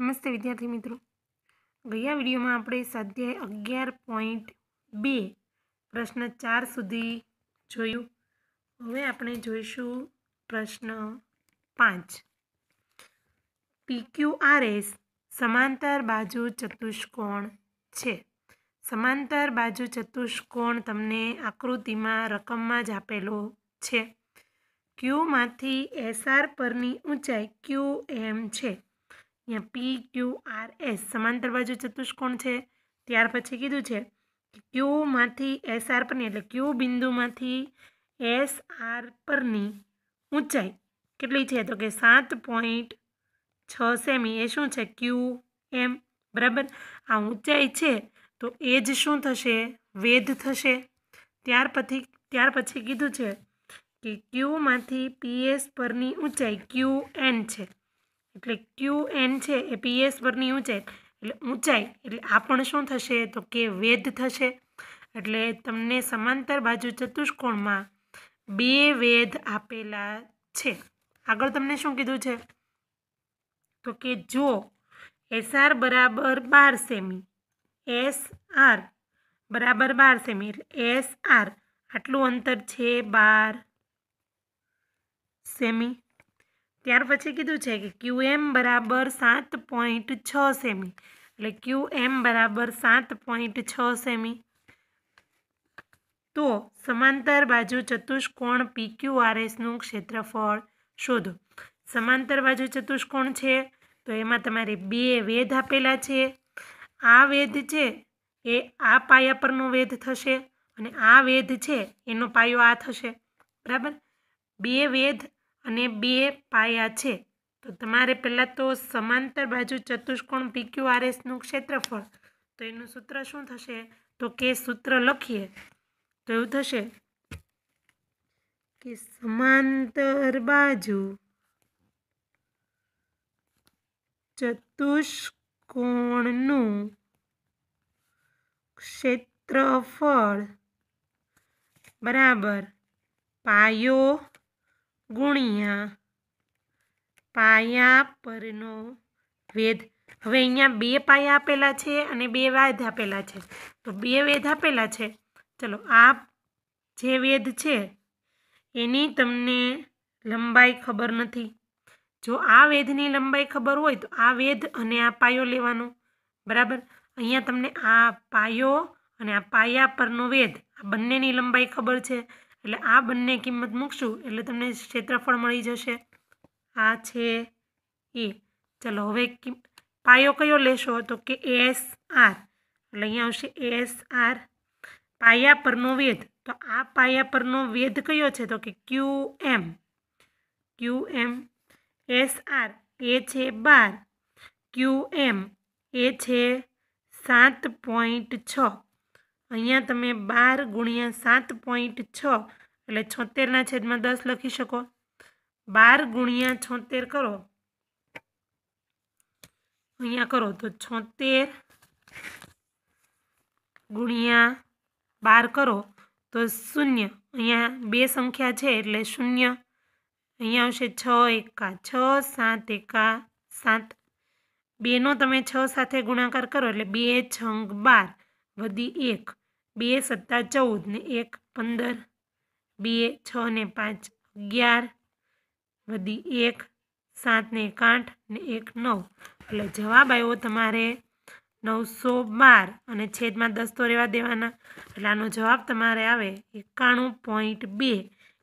નમસ્તે વિદ્યાર્થી મિત્રો ગયા વિડીયોમાં આપણે સ્વાધ્યાય અગિયાર પોઈન્ટ બે પ્રશ્ન ચાર સુધી જોયું હવે આપણે જોઈશું પ્રશ્ન પાંચ પીક્યુઆરએસ સમાંતર બાજુ ચતુષ્કોણ છે સમાંતર બાજુ ચતુષ્કોણ તમને આકૃતિમાં રકમમાં જ આપેલો છે ક્યુમાંથી એસઆર પરની ઊંચાઈ ક્યુ એમ છે અહીંયા પી ક્યુ આર એસ સમાંતર બાજુ ચતુષ્કોણ છે ત્યાર પછી કીધું છે ક્યુમાંથી એસ આર પરની એટલે ક્યુ બિંદુમાંથી એસ આર પરની ઊંચાઈ કેટલી છે તો કે સાત પોઈન્ટ છ સેમી એ શું છે ક્યુ એમ બરાબર આ ઊંચાઈ છે તો એ જ શું થશે વેધ થશે ત્યાર પછી ત્યાર પછી કીધું છે કે ક્યુમાંથી પીએસ પરની ઊંચાઈ ક્યુ એન છે એટલે ક્યુ એન છે એ પીએસ પરની ઊંચાઈ એટલે ઊંચાઈ એટલે આ પણ શું થશે તો કે વેધ થશે એટલે તમને સમાંતર બાજુ ચતુષ્કોણમાં બે વેધ આપેલા છે આગળ તમને શું કીધું છે તો કે જો એસઆર બરાબર બાર સેમી એસ આર બરાબર બાર સેમી એટલે એસ આર આટલું અંતર છે બાર સેમી ત્યાર પછી કીધું છે કે ક્યુ એમ બરાબર સાત પોઈન્ટ છ સેમી એટલે ક્યુ એમ બરાબર સાત પોઈન્ટ છ સેમી તો સમાંતર બાજુ ચતુષ્કોણ પી ક્યુ એસનું ક્ષેત્રફળ શોધો સમાંતર બાજુ ચતુષ્કોણ છે તો એમાં તમારે બે વેધ આપેલા છે આ વેધ છે એ આ પાયા પરનો વેધ થશે અને આ વેધ છે એનો પાયો આ થશે બરાબર બે વેધ અને બે પાયા છે તો તમારે પહેલાં તો સમાંતર બાજુ ચતુષ્કોણ પી એસનું ક્ષેત્રફળ તો એનું સૂત્ર શું થશે તો કે સૂત્ર લખીએ તો એવું થશે કે સમાંતર બાજુ ચતુષ્કોણનું ક્ષેત્રફળ બરાબર પાયો ગુણ્યા પાયા પરનો વેદ હવે અહીંયા બે પાયા આપેલા છે અને બે વેધ આપેલા છે તો બે વેધ આપેલા છે ચલો આ જે વેદ છે એની તમને લંબાઈ ખબર નથી જો આ વેધની લંબાઈ ખબર હોય તો આ વેદ અને આ પાયો લેવાનો બરાબર અહીંયા તમને આ પાયો અને આ પાયા પરનો વેદ આ બંનેની લંબાઈ ખબર છે એટલે આ બંને કિંમત મૂકશું એટલે તમને ક્ષેત્રફળ મળી જશે આ છે એ ચલો હવે પાયો કયો લેશો તો કે એસ આર એટલે અહીંયા આવશે એસ આર પાયા પરનો વેધ તો આ પાયા પરનો વેધ કયો છે તો કે ક્યુ એમ ક્યુ એમ એસ આર એ છે બાર ક્યુ એમ એ છે સાત પોઈન્ટ છ અહીંયા તમે 12 * 7.6 એટલે 76/10 લખી શકો 12 * 76 કરો અહીંયા કરો તો 76 ગુણ્યા 12 કરો તો 0 અહીંયા બે સંખ્યા છે એટલે 0 અહીંયા આવશે 6 * 1 = 6 7 * 1 = 7 2 નો તમે 6 સાથે ગુણાકાર કરો એટલે 2 * 6 = 12 વધી 1 બે સત્તા ચૌદ ને એક પંદર બે છ ને પાંચ અગિયાર વધી એક સાત ને એક આઠ ને એક નવ એટલે જવાબ આવ્યો તમારે નવસો બાર અને છેદમાં દસ તો રહેવા દેવાના એટલે આનો જવાબ તમારે આવે એકાણું પોઈન્ટ બે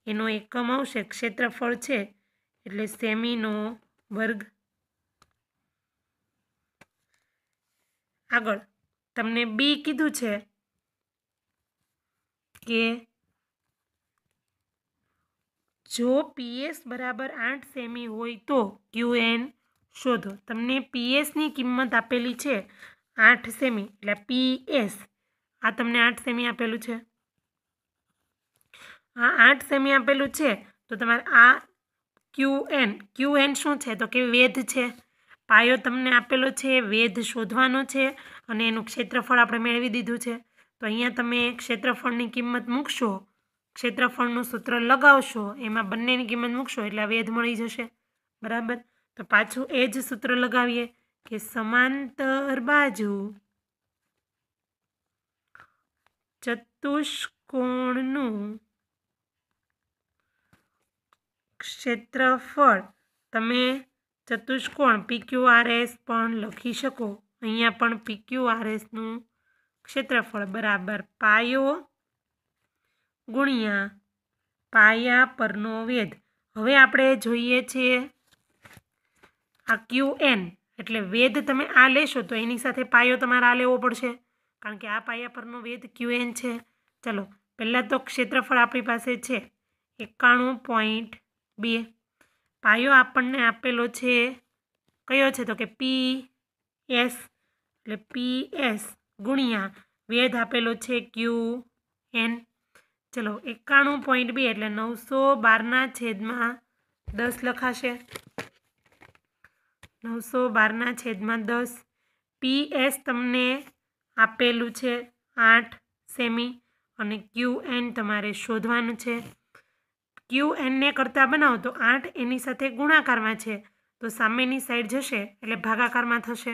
એનો એકમ આવશે ક્ષેત્રફળ છે એટલે સેમીનો વર્ગ આગળ તમને બી કીધું છે કે જો પીએસ બરાબર આઠ સેમી હોય તો ક્યુએન શોધો તમને પીએસની કિંમત આપેલી છે આઠ સેમી એટલે પીએસ આ તમને આઠ સેમી આપેલું છે આ આઠ સેમી આપેલું છે તો તમારે આ ક્યુએન ક્યુએન શું છે તો કે વેધ છે પાયો તમને આપેલો છે વેધ શોધવાનો છે અને એનું ક્ષેત્રફળ આપણે મેળવી દીધું છે તો અહીંયા તમે ક્ષેત્રફળની કિંમત મૂકશો ક્ષેત્રફળનું સૂત્ર લગાવશો એમાં બંનેની કિંમત મૂકશો એટલે વેધ મળી જશે બરાબર તો પાછું એ જ સૂત્ર લગાવીએ કે સમાંતર બાજુ ચતુષ્કોણનું ક્ષેત્રફળ તમે ચતુષ્કોણ પીક્યુઆરએસ પણ લખી શકો અહીંયા પણ પીક્યુઆરએસનું ક્ષેત્રફળ બરાબર પાયો ગુણ્યા પાયા પરનો વેદ હવે આપણે જોઈએ છીએ આ ક્યુ એન એટલે વેદ તમે આ લેશો તો એની સાથે પાયો તમારે આ લેવો પડશે કારણ કે આ પાયા પરનો વેદ ક્યુ એન છે ચલો પહેલાં તો ક્ષેત્રફળ આપણી પાસે છે એકાણું પોઈન્ટ બે પાયો આપણને આપેલો છે કયો છે તો કે પી એસ એટલે પી એસ ગુણ્યા વેધ આપેલો છે ક્યુ એન ચલો એકાણું પોઈન્ટ બી એટલે નવસો બારના છેદમાં દસ લખાશે નવસો બારના છેદમાં દસ પી એસ તમને આપેલું છે આઠ સેમી અને ક્યુ એન તમારે શોધવાનું છે ક્યુ એનને કરતાં બનાવો તો આઠ એની સાથે ગુણાકારમાં છે તો સામેની સાઈડ જશે એટલે ભાગાકારમાં થશે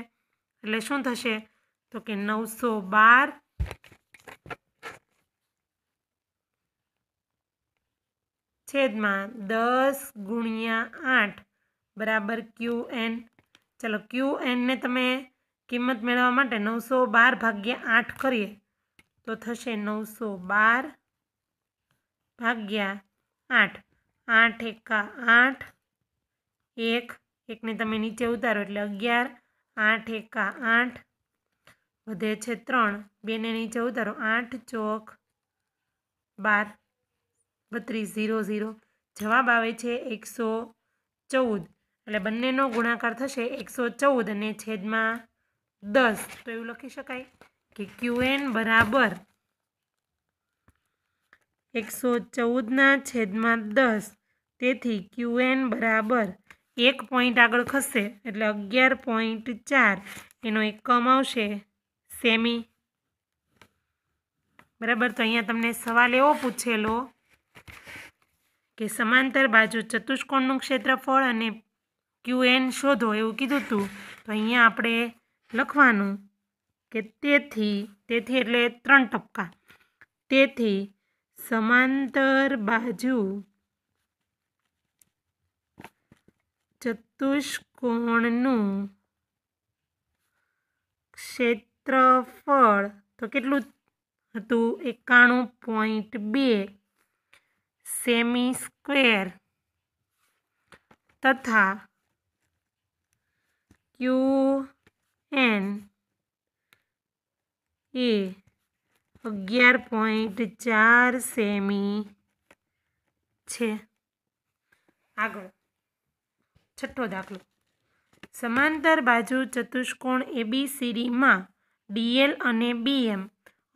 એટલે શું થશે તો કે નવસો બાર છેદમાં દસ ગુણ્યા આઠ બરાબર ક્યુ એન ચલો ક્યુ એનને તમે કિંમત મેળવવા માટે નવસો બાર ભાગ્યા આઠ કરીએ તો થશે નવસો બાર ભાગ્યા આઠ આઠ એકા આઠ એક એકને તમે નીચે ઉતારો એટલે અગિયાર આઠ એકા આઠ વધે છે ત્રણ બેને નીચે ઉતારો આઠ ચોક બાર બત્રીસ ઝીરો ઝીરો જવાબ આવે છે એકસો ચૌદ એટલે બંનેનો ગુણાકાર થશે એકસો ચૌદ અને છેદમાં દસ તો એવું લખી શકાય કે ક્યુએન બરાબર એકસો ચૌદના છેદમાં દસ તેથી ક્યુએન બરાબર એક પોઈન્ટ આગળ ખસે એટલે અગિયાર પોઈન્ટ ચાર એનો એકમ આવશે સેમી બરાબર તો અહીંયા તમને સવાલ એવો પૂછેલો કે સમાંતર બાજુ ચતુષ્કોણનું ક્ષેત્રફળ અને ક્યુ એન શોધો એવું કીધું હતું તો અહીંયા આપણે લખવાનું કે તેથી તેથી એટલે ત્રણ ટપકા તેથી સમાંતર બાજુ ચતુષ્કોણનું ક્ષેત્ર ક્ષેત્રફળ તો કેટલું હતું એકાણું પોઈન્ટ બે સેમી સ્ક્વેર તથા ક્યુ એન એ અગિયાર પોઈન્ટ ચાર સેમી છે આગળ છઠ્ઠો દાખલો સમાંતર બાજુ ચતુષ્કોણ એબીસીડીમાં ડીએલ અને બીએમ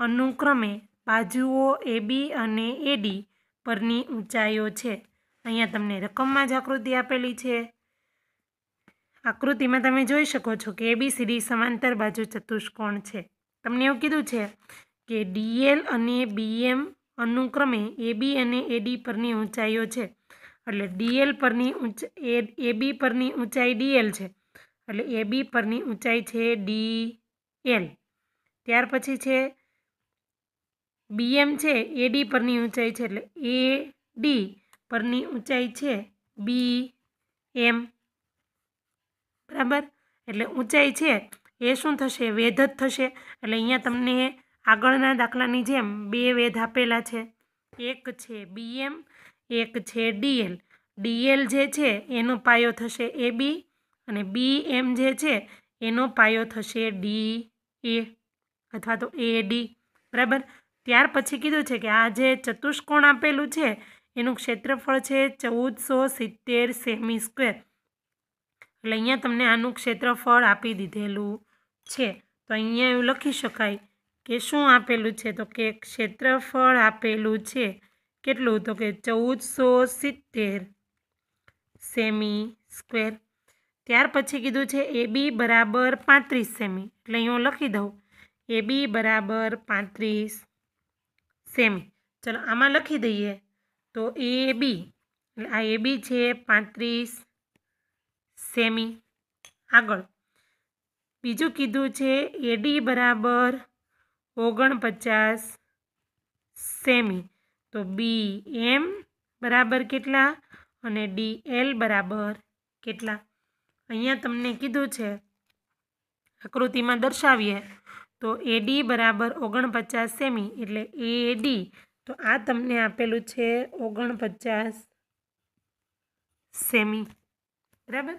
અનુક્રમે બાજુઓ એબી અને એડી પરની ઊંચાઈઓ છે અહીંયા તમને રકમમાં જ આકૃતિ આપેલી છે આકૃતિમાં તમે જોઈ શકો છો કે એબીસીડી સમાંતર બાજુ ચતુષ્કોણ છે તમને એવું કીધું છે કે ડીએલ અને બીએમ અનુક્રમે એબી અને એડી પરની ઊંચાઈઓ છે એટલે ડીએલ પરની એ એબી પરની ઊંચાઈ ડીએલ છે એટલે એબી પરની ઊંચાઈ છે ડી એલ ત્યાર પછી છે બીએમ છે એડી પરની ઊંચાઈ છે એટલે એ ડી પરની ઊંચાઈ છે બી એમ બરાબર એટલે ઊંચાઈ છે એ શું થશે વેધ જ થશે એટલે અહીંયા તમને આગળના દાખલાની જેમ બે વેધ આપેલા છે એક છે બીએમ એક છે ડીએલ ડીએલ જે છે એનો પાયો થશે એ બી અને બી એમ જે છે એનો પાયો થશે ડી એ અથવા તો એ એડી બરાબર ત્યાર પછી કીધું છે કે આ જે ચતુષ્કોણ આપેલું છે એનું ક્ષેત્રફળ છે ચૌદસો સિત્તેર સેમી સ્ક્વેર એટલે અહીંયા તમને આનું ક્ષેત્રફળ આપી દીધેલું છે તો અહીંયા એવું લખી શકાય કે શું આપેલું છે તો કે ક્ષેત્રફળ આપેલું છે કેટલું તો કે ચૌદસો સિત્તેર સેમી સ્ક્વેર ત્યાર પછી કીધું છે એ બી બરાબર પાંત્રીસ સેમી એટલે અહીં હું લખી દઉં એ બી બરાબર પાંત્રીસ સેમી ચલો આમાં લખી દઈએ તો એ બી એટલે આ એ બી છે પાંત્રીસ સેમી આગળ બીજું કીધું છે એડી બરાબર ઓગણપચાસ સેમી તો બી એમ બરાબર કેટલા અને ડી એલ બરાબર કેટલા અહીંયા તમને કીધું છે આકૃતિમાં દર્શાવીએ તો એડી બરાબર ઓગણપચાસ સેમી એટલે એ એડી તો આ તમને આપેલું છે ઓગણપચાસ સેમી બરાબર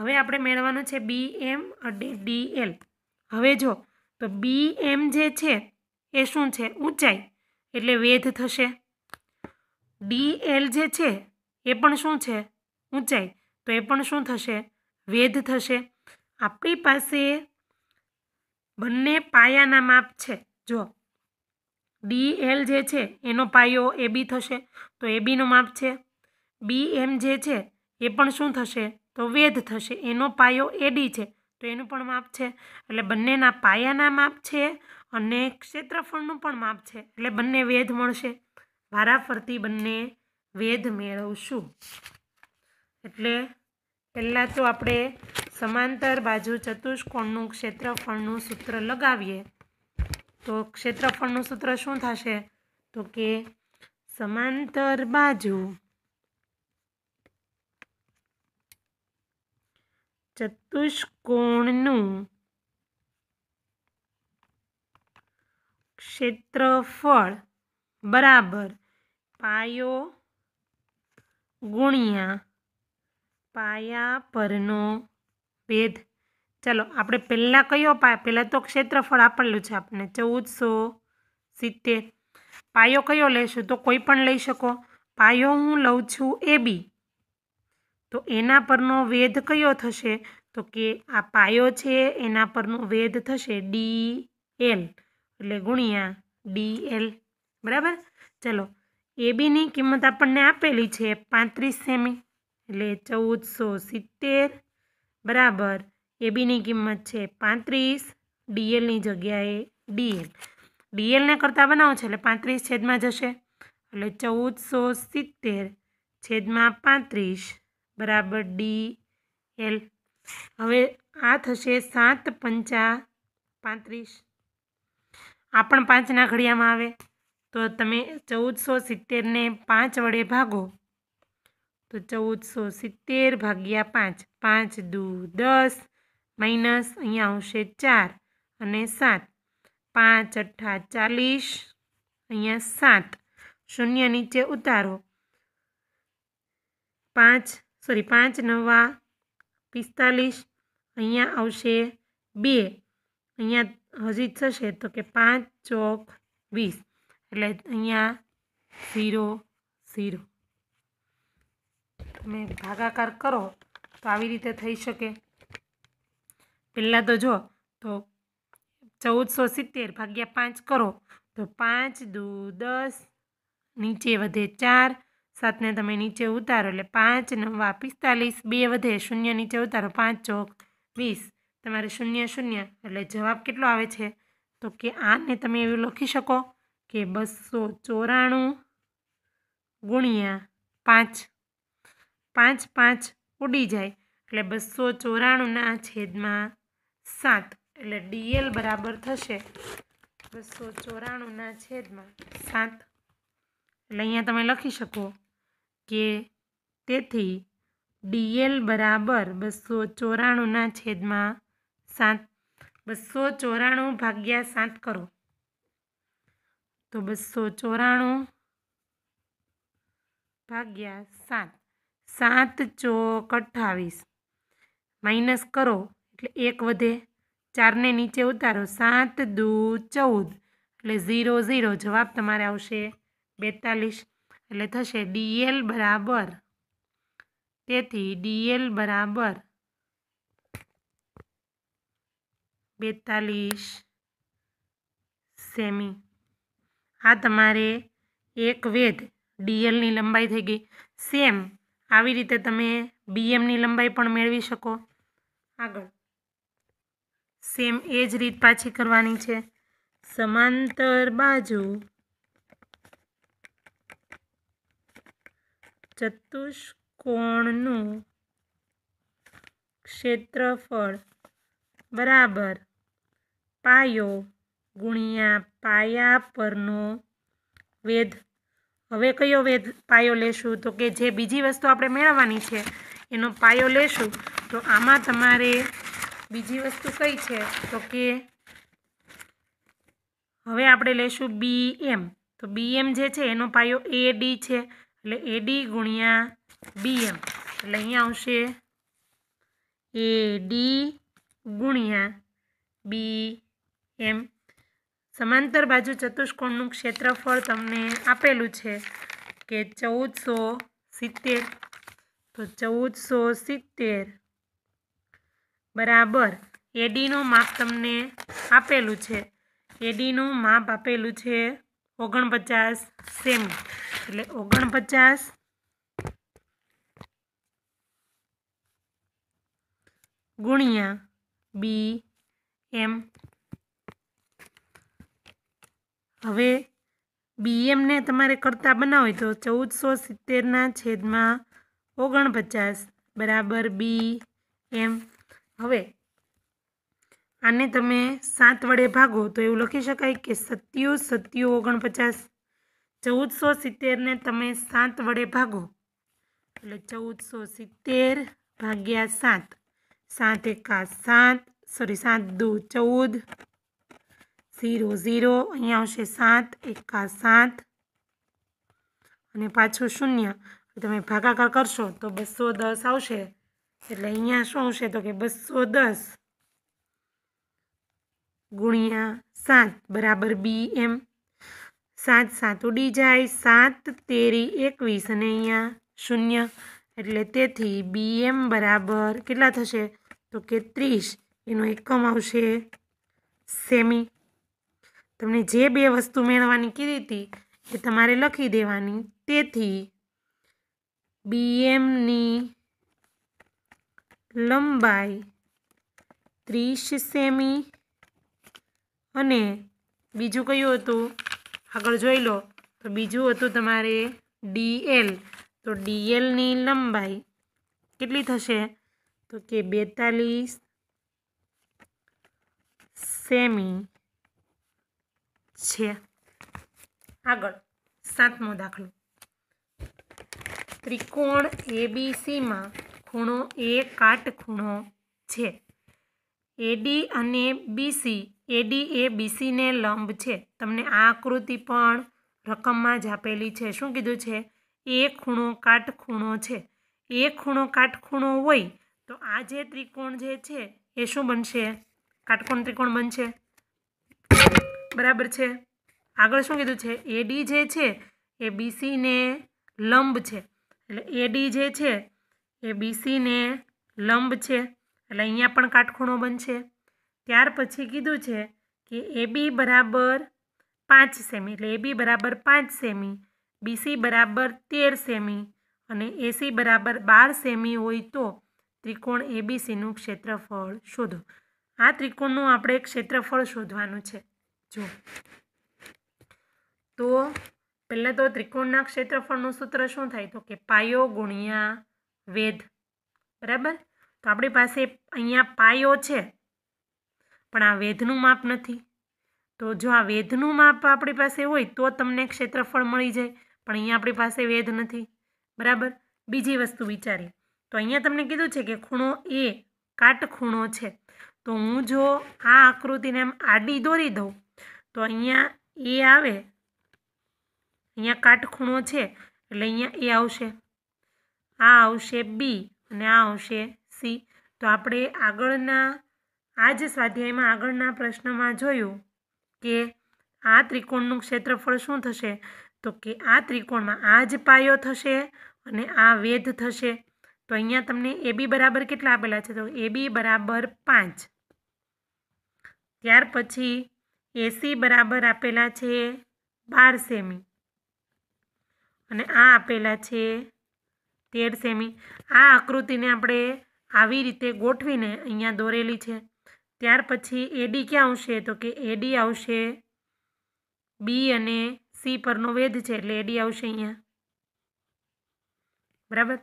હવે આપણે મેળવવાનું છે બી એમ અને ડી એલ હવે જો તો બી એમ જે છે એ શું છે ઊંચાઈ એટલે વેધ થશે ડી એલ જે છે એ પણ શું છે ઊંચાઈ તો એ પણ શું થશે વેધ થશે આપણી પાસે બંને પાયાના માપ છે જો ડી એલ જે છે એનો પાયો એ બી થશે તો એ બીનું માપ છે બી એમ જે છે એ પણ શું થશે તો વેધ થશે એનો પાયો એડી છે તો એનું પણ માપ છે એટલે બંનેના પાયાના માપ છે અને ક્ષેત્રફળનું પણ માપ છે એટલે બંને વેધ મળશે વારાફરતી બંને વેધ મેળવશું એટલે પહેલાં તો આપણે સમાંતર બાજુ ચતુષ્કોણનું ક્ષેત્રફળનું સૂત્ર લગાવીએ તો ક્ષેત્રફળનું સૂત્ર શું થશે તો કે સમાંતર બાજુ ચતુષ્કોણનું ક્ષેત્રફળ બરાબર પાયો ગુણ્યા પાયા પરનો ભેદ ચાલો આપણે પહેલાં કયો પાયો પહેલાં તો ક્ષેત્રફળ આપેલું છે આપણને ચૌદસો સિત્તેર પાયો કયો લેશું તો કોઈ પણ લઈ શકો પાયો હું લઉં છું એ બી તો એના પરનો વેધ કયો થશે તો કે આ પાયો છે એના પરનો વેધ થશે ડી એલ એટલે ગુણ્યા ડી એલ બરાબર ચલો એ બીની કિંમત આપણને આપેલી છે પાંત્રીસ સેમી એટલે ચૌદસો સિત્તેર બરાબર એબીની કિંમત છે પાંત્રીસ ડીએલની જગ્યાએ ડીએલ ડીએલને કરતાં બનાવો છે એટલે પાંત્રીસ છેદમાં જશે એટલે ચૌદસો સિત્તેર છેદમાં પાંત્રીસ બરાબર ડી એલ હવે આ થશે સાત પંચા પાંત્રીસ આ પણ પાંચના ઘડિયામાં આવે તો તમે ચૌદસો સિત્તેરને પાંચ વડે ભાગો તો ચૌદસો સિત્તેર ભાગ્યા પાંચ પાંચ દૂ દસ માઇનસ અહીંયા આવશે ચાર અને સાત પાંચ અઠ્ઠા ચાલીસ અહીંયા સાત શૂન્ય નીચે ઉતારો પાંચ સોરી પાંચ નવા પિસ્તાલીસ અહીંયા આવશે બે અહીંયા હજી થશે તો કે પાંચ ચોક વીસ એટલે અહીંયા ઝીરો ઝીરો તમે ભાગાકાર કરો તો આવી રીતે થઈ શકે પહેલાં તો જો તો ચૌદસો સિત્તેર ભાગ્યા પાંચ કરો તો પાંચ દૂ દસ નીચે વધે ચાર સાતને તમે નીચે ઉતારો એટલે પાંચ નવા પિસ્તાલીસ બે વધે શૂન્ય નીચે ઉતારો પાંચ ચોક વીસ તમારે શૂન્ય શૂન્ય એટલે જવાબ કેટલો આવે છે તો કે આને તમે એવું લખી શકો કે બસો ચોરાણું ગુણ્યા પાંચ પાંચ પાંચ ઉડી જાય એટલે બસો ચોરાણુંના છેદમાં સાત એટલે ડીએલ બરાબર થશે બસો ચોરાણુંના છેદમાં સાત એટલે અહીંયા તમે લખી શકો કે તેથી ડીએલ બરાબર બસો ચોરાણુંના છેદમાં સાત બસો ચોરાણું ભાગ્યા સાત કરો તો બસો ચોરાણું ભાગ્યા સાત સાત ચોક અઠ્ઠાવીસ માઇનસ કરો એટલે એક વધે ચારને નીચે ઉતારો સાત દુ ચૌદ એટલે ઝીરો ઝીરો જવાબ તમારે આવશે બેતાલીસ એટલે થશે ડીએલ બરાબર તેથી ડીએલ બરાબર બેતાલીસ સેમી આ તમારે એક વેદ ડીએલની લંબાઈ થઈ ગઈ સેમ આવી રીતે તમે બીએમની લંબાઈ પણ મેળવી શકો આગળ સેમ એ જ રીત પાછી કરવાની છે સમાંતર બાજુ ચતુષ્કોણનું ક્ષેત્રફળ બરાબર પાયો ગુણ્યા પાયા પરનો વેધ હવે કયો વેદ પાયો લેશું તો કે જે બીજી વસ્તુ આપણે મેળવવાની છે એનો પાયો લેશું તો આમાં તમારે બીજી વસ્તુ કઈ છે તો કે હવે આપણે લેશું બી એમ તો બી એમ જે છે એનો પાયો એ ડી છે એટલે એ ડી ગુણ્યા બી એમ એટલે અહીંયા આવશે એ ડી ગુણ્યા બી એમ સમાંતર બાજુ ચતુષ્કોણનું ક્ષેત્રફળ તમને આપેલું છે કે ચૌદસો સિત્તેર તો ચૌદસો સિત્તેર બરાબર એડીનું માપ તમને આપેલું છે એડીનું માપ આપેલું છે ઓગણપચાસ સેમી એટલે ઓગણપચાસ ગુણ્યા બી એમ હવે બીએમને તમારે કરતાં બનાવો તો ચૌદસો સિત્તેરના છેદમાં ઓગણપચાસ બરાબર બી એમ હવે આને તમે સાત વડે ભાગો તો એવું લખી શકાય કે સત્યુ સત્યુ ઓગણપચાસ ચૌદસો સિત્તેરને તમે સાત વડે ભાગો એટલે ચૌદસો સિત્તેર ભાગ્યા સાત સાત એકા સાત સોરી સાત દુ ચૌદ ઝીરો ઝીરો અહીંયા આવશે સાત એકા સાત અને પાછું શૂન્ય તમે ભાગાકાર કરશો તો બસો દસ આવશે એટલે અહીંયા શું આવશે તો કે બસો દસ ગુણ્યા સાત બરાબર બી એમ સાત સાત ઉડી જાય સાત તેરી એકવીસ અને અહીંયા શૂન્ય એટલે તેથી બી એમ બરાબર કેટલા થશે તો કે ત્રીસ એનો એકમ આવશે સેમી તમને જે બે વસ્તુ મેળવવાની કીધી હતી એ તમારે લખી દેવાની તેથી બીએમની લંબાઈ ત્રીસ સેમી અને બીજું કયું હતું આગળ જોઈ લો તો બીજું હતું તમારે ડીએલ તો ડીએલની લંબાઈ કેટલી થશે તો કે બેતાલીસ સેમી છે આગળ સાતમો દાખલો ત્રિકોણ એબીસીમાં ખૂણો એ કાટખૂણો છે એડી અને બીસી એડી એ બીસીને લંબ છે તમને આ આકૃતિ પણ રકમમાં જ આપેલી છે શું કીધું છે એ ખૂણો કાટખૂણો છે એ ખૂણો કાટખૂણો હોય તો આ જે ત્રિકોણ જે છે એ શું બનશે કાટકોણ ત્રિકોણ બનશે બરાબર છે આગળ શું કીધું છે એડી જે છે એ બીસીને લંબ છે એટલે એડી જે છે એ બીસીને લંબ છે એટલે અહીંયા પણ કાટખૂણો બનશે ત્યાર પછી કીધું છે કે એબી બરાબર પાંચ સેમી એટલે એબી બરાબર પાંચ સેમી બીસી બરાબર તેર સેમી અને એસી બરાબર બાર સેમી હોય તો ત્રિકોણ એબીસીનું ક્ષેત્રફળ શોધો આ ત્રિકોણનું આપણે ક્ષેત્રફળ શોધવાનું છે જો તો પહેલાં તો ત્રિકોણના ક્ષેત્રફળનું સૂત્ર શું થાય તો કે પાયો ગુણ્યા વેધ બરાબર તો આપણી પાસે અહીંયા પાયો છે પણ આ વેધનું માપ નથી તો જો આ વેધનું માપ આપણી પાસે હોય તો તમને ક્ષેત્રફળ મળી જાય પણ અહીંયા આપણી પાસે વેધ નથી બરાબર બીજી વસ્તુ વિચારી તો અહીંયા તમને કીધું છે કે ખૂણો એ કાટખૂણો છે તો હું જો આ આકૃતિને આમ આડી દોરી દઉં તો અહીંયા એ આવે અહીંયા કાટખૂણો છે એટલે અહીંયા એ આવશે આ આવશે બી અને આ આવશે સી તો આપણે આગળના આ જ સ્વાધ્યાયમાં આગળના પ્રશ્નમાં જોયું કે આ ત્રિકોણનું ક્ષેત્રફળ શું થશે તો કે આ ત્રિકોણમાં આ જ પાયો થશે અને આ વેધ થશે તો અહીંયા તમને એ બી બરાબર કેટલા આપેલા છે તો એ બી બરાબર પાંચ ત્યાર પછી એસી બરાબર આપેલા છે બાર સેમી અને આ આપેલા છે તેર સેમી આ આકૃતિને આપણે આવી રીતે ગોઠવીને અહીંયા દોરેલી છે ત્યાર પછી એડી ક્યાં આવશે તો કે એડી આવશે બી અને સી પરનો વેધ છે એટલે એડી આવશે અહીંયા બરાબર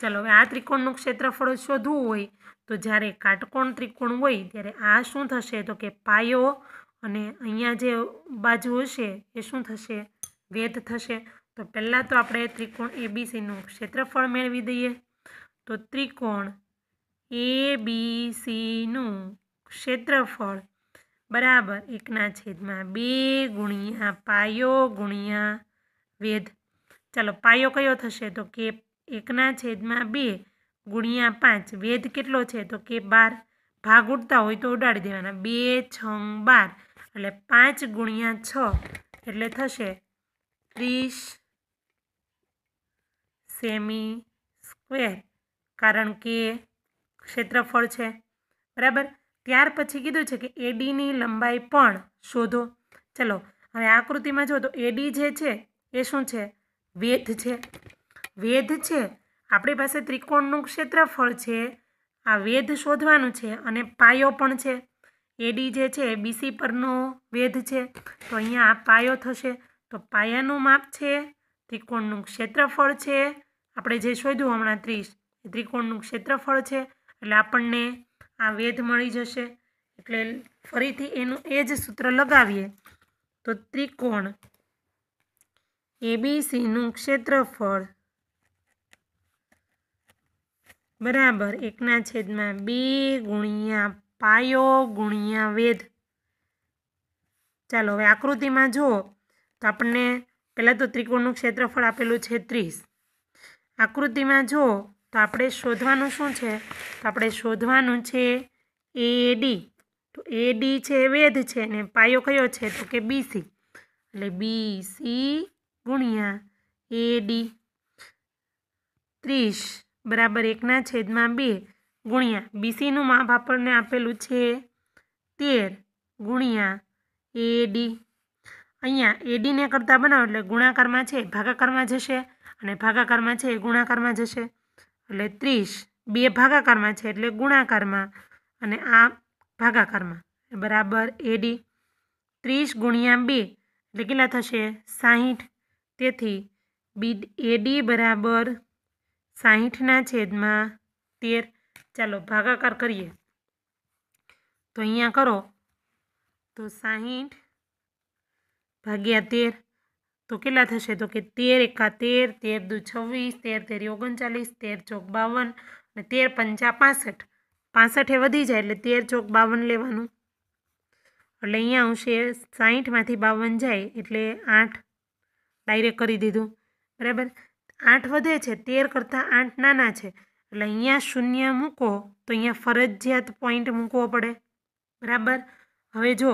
ચલો હવે આ ત્રિકોણનું ક્ષેત્રફળ શોધવું હોય તો જ્યારે કાટકોણ ત્રિકોણ હોય ત્યારે આ શું થશે તો કે પાયો અને અહીંયા જે બાજુ હશે એ શું થશે વેધ થશે તો પહેલાં તો આપણે ત્રિકોણ એબીસીનું ક્ષેત્રફળ મેળવી દઈએ તો ત્રિકોણ એબીસીનું ક્ષેત્રફળ બરાબર એકના છેદમાં બે ગુણ્યા પાયો ગુણ્યા વેધ ચાલો પાયો કયો થશે તો કે એકના છેદમાં બે ગુણ્યા પાંચ વેધ કેટલો છે તો કે બાર ભાગ ઉડતા હોય તો ઉડાડી દેવાના બે છંગ બાર એટલે પાંચ ગુણ્યા છ એટલે થશે ત્રીસ સેમી સ્ક્વેર કારણ કે ક્ષેત્રફળ છે બરાબર ત્યાર પછી કીધું છે કે એડીની લંબાઈ પણ શોધો ચલો હવે આકૃતિમાં જો તો એડી જે છે એ શું છે વેધ છે વેધ છે આપણી પાસે ત્રિકોણનું ક્ષેત્રફળ છે આ વેધ શોધવાનું છે અને પાયો પણ છે એડી જે છે બીસી પરનો વેધ છે તો અહીંયા આ પાયો થશે તો પાયાનું માપ છે ત્રિકોણનું ક્ષેત્રફળ છે આપણે જે શોધ્યું હમણાં ત્રીસ એ ત્રિકોણનું ક્ષેત્રફળ છે એટલે આપણને આ વેધ મળી જશે એટલે ફરીથી એનું એ જ સૂત્ર લગાવીએ તો ત્રિકોણ એબીસીનું ક્ષેત્રફળ બરાબર એકના છેદમાં બે ગુણ્યા પાયો ગુણ્યા વેધ ચાલો હવે આકૃતિમાં જુઓ તો આપણને પહેલાં તો ત્રિકોણનું ક્ષેત્રફળ આપેલું છે ત્રીસ આકૃતિમાં જુઓ તો આપણે શોધવાનું શું છે તો આપણે શોધવાનું છે એડી તો એડી છે વેધ છે ને પાયો કયો છે તો કે બીસી એટલે બી સી ગુણ્યા એડી ત્રીસ બરાબર એકના છેદમાં બે ગુણ્યા બીસીનું માપ આપણને આપેલું છે તેર ગુણ્યા એડી અહીંયા એડીને કરતાં બનાવો એટલે ગુણાકારમાં છે ભાગાકારમાં જશે અને ભાગાકારમાં છે એ ગુણાકારમાં જશે એટલે ત્રીસ બે ભાગાકારમાં છે એટલે ગુણાકારમાં અને આ ભાગાકારમાં બરાબર એડી ત્રીસ ગુણ્યા બે એટલે કેટલા થશે સાહીઠ તેથી બી એડી બરાબર સાહીઠના છેદમાં તેર ચાલો ભાગાકાર કરીએ તો અહીંયા કરો તો સાહીઠ ભાગ્યા તેર તો કેટલા થશે તો કે તેર એકા તેર તેર દુ છવ્વીસ તેર તેર ઓગણચાલીસ તેર ચોક બાવન અને તેર પંચા પાસઠ પાસઠ એ વધી જાય એટલે તેર ચોક બાવન લેવાનું એટલે અહીંયા આવશે સાહીઠમાંથી બાવન જાય એટલે આઠ ડાયરેક્ટ કરી દીધું બરાબર આઠ વધે છે તેર કરતાં આઠ નાના છે એટલે અહીંયા શૂન્ય મૂકો તો અહીંયા ફરજિયાત પોઈન્ટ મૂકવો પડે બરાબર હવે જો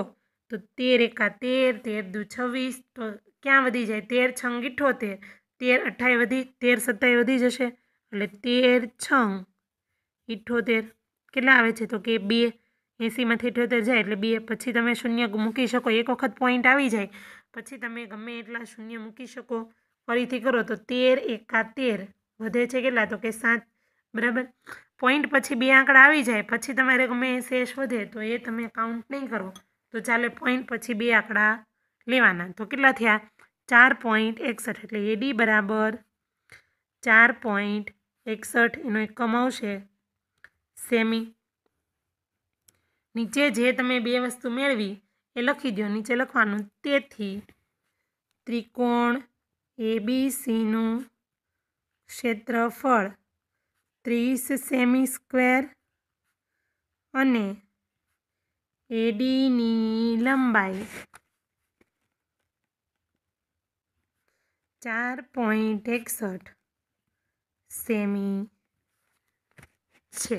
તો તેર એકા તેર તેર દુ છવ્વીસ તો ક્યાં વધી જાય તેર છંગ ઇઠ્ઠોતેર તેર અઠાઈ વધી તેર સત્તાઈ વધી જશે એટલે તેર છંગ ઇઠ્ઠોતેર કેટલા આવે છે તો કે બે એંસીમાંથી ઇઠ્યોતેર જાય એટલે બે પછી તમે શૂન્ય મૂકી શકો એક વખત પોઈન્ટ આવી જાય પછી તમે ગમે એટલા શૂન્ય મૂકી શકો ફરીથી કરો તો તેર એકા તેર વધે છે કેટલા તો કે સાત બરાબર પોઈન્ટ પછી બે આંકડા આવી જાય પછી તમારે ગમે શેષ વધે તો એ તમે કાઉન્ટ નહીં કરો તો ચાલે પોઈન્ટ પછી બે આંકડા લેવાના તો કેટલા થયા ચાર પોઈન્ટ એકસઠ એટલે એ ડી બરાબર ચાર પોઈન્ટ એકસઠ એનો એકમ આવશે સેમી નીચે જે તમે બે વસ્તુ મેળવી એ લખી દો નીચે લખવાનું તેથી ત્રિકોણ એબીસીનું ક્ષેત્રફળ ત્રીસ સેમી સ્ક્વેર અને એડીની લંબાઈ ચાર પોઈન્ટ એકસઠ સેમી છે